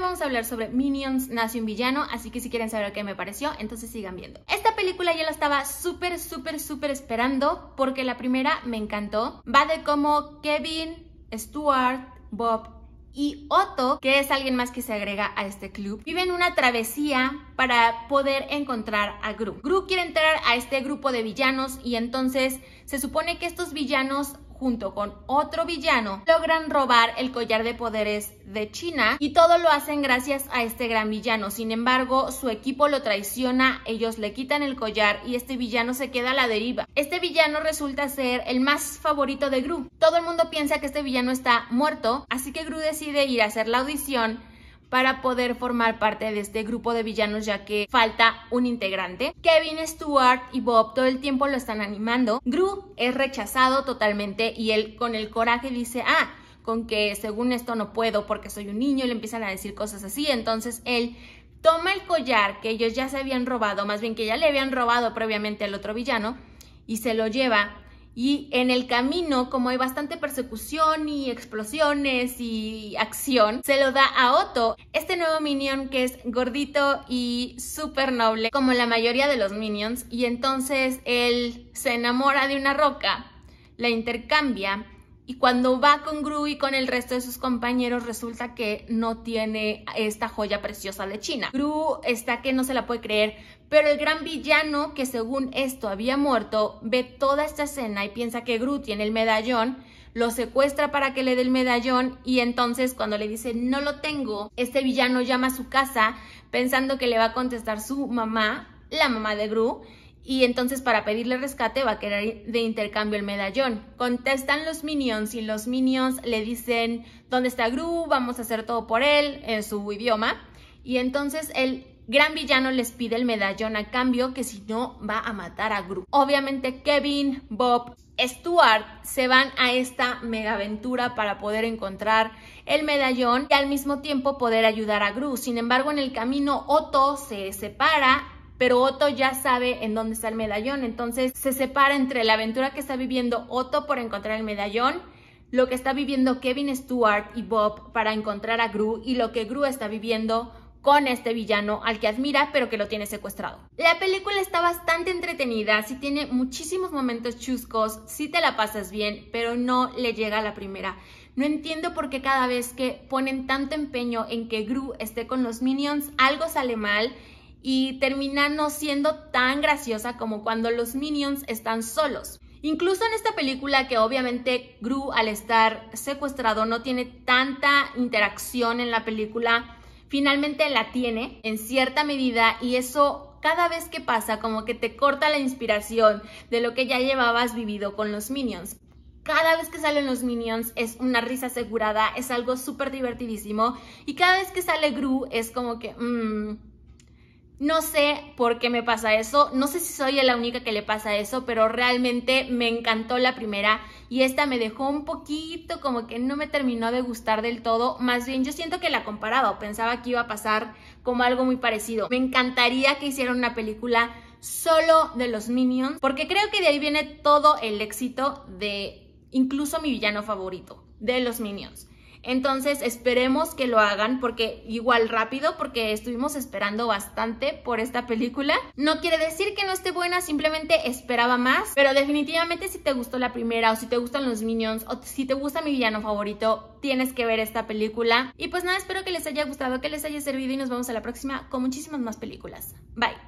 vamos a hablar sobre Minions Nace un Villano, así que si quieren saber qué me pareció, entonces sigan viendo. Esta película yo la estaba súper, súper, súper esperando porque la primera me encantó. Va de cómo Kevin, Stuart, Bob y Otto, que es alguien más que se agrega a este club, viven una travesía para poder encontrar a Gru. Gru quiere entrar a este grupo de villanos y entonces se supone que estos villanos junto con otro villano, logran robar el collar de poderes de China y todo lo hacen gracias a este gran villano. Sin embargo, su equipo lo traiciona, ellos le quitan el collar y este villano se queda a la deriva. Este villano resulta ser el más favorito de Gru. Todo el mundo piensa que este villano está muerto, así que Gru decide ir a hacer la audición para poder formar parte de este grupo de villanos ya que falta un integrante. Kevin, Stewart y Bob todo el tiempo lo están animando. Gru es rechazado totalmente y él con el coraje dice, ah, con que según esto no puedo porque soy un niño y le empiezan a decir cosas así. Entonces él toma el collar que ellos ya se habían robado, más bien que ya le habían robado previamente al otro villano, y se lo lleva y en el camino, como hay bastante persecución y explosiones y acción, se lo da a Otto, este nuevo minion que es gordito y súper noble, como la mayoría de los minions. Y entonces él se enamora de una roca, la intercambia y cuando va con Gru y con el resto de sus compañeros, resulta que no tiene esta joya preciosa de China. Gru está que no se la puede creer, pero el gran villano, que según esto había muerto, ve toda esta escena y piensa que Gru tiene el medallón, lo secuestra para que le dé el medallón y entonces cuando le dice no lo tengo, este villano llama a su casa pensando que le va a contestar su mamá, la mamá de Gru, y entonces para pedirle rescate va a querer de intercambio el medallón. Contestan los minions y los minions le dicen dónde está Gru, vamos a hacer todo por él en su idioma. Y entonces el gran villano les pide el medallón a cambio que si no va a matar a Gru. Obviamente Kevin, Bob, Stuart se van a esta mega aventura para poder encontrar el medallón y al mismo tiempo poder ayudar a Gru. Sin embargo, en el camino Otto se separa pero Otto ya sabe en dónde está el medallón, entonces se separa entre la aventura que está viviendo Otto por encontrar el medallón, lo que está viviendo Kevin Stewart y Bob para encontrar a Gru y lo que Gru está viviendo con este villano al que admira pero que lo tiene secuestrado. La película está bastante entretenida, sí tiene muchísimos momentos chuscos, sí te la pasas bien, pero no le llega a la primera. No entiendo por qué cada vez que ponen tanto empeño en que Gru esté con los minions, algo sale mal y termina no siendo tan graciosa como cuando los minions están solos. Incluso en esta película que obviamente Gru al estar secuestrado no tiene tanta interacción en la película, finalmente la tiene en cierta medida y eso cada vez que pasa como que te corta la inspiración de lo que ya llevabas vivido con los minions. Cada vez que salen los minions es una risa asegurada, es algo súper divertidísimo y cada vez que sale Gru es como que... Mmm, no sé por qué me pasa eso, no sé si soy la única que le pasa eso, pero realmente me encantó la primera y esta me dejó un poquito como que no me terminó de gustar del todo, más bien yo siento que la comparaba, o pensaba que iba a pasar como algo muy parecido. Me encantaría que hicieran una película solo de los Minions, porque creo que de ahí viene todo el éxito de incluso mi villano favorito, de los Minions. Entonces esperemos que lo hagan porque igual rápido, porque estuvimos esperando bastante por esta película. No quiere decir que no esté buena, simplemente esperaba más. Pero definitivamente si te gustó la primera o si te gustan los Minions o si te gusta mi villano favorito, tienes que ver esta película. Y pues nada, espero que les haya gustado, que les haya servido y nos vemos a la próxima con muchísimas más películas. Bye.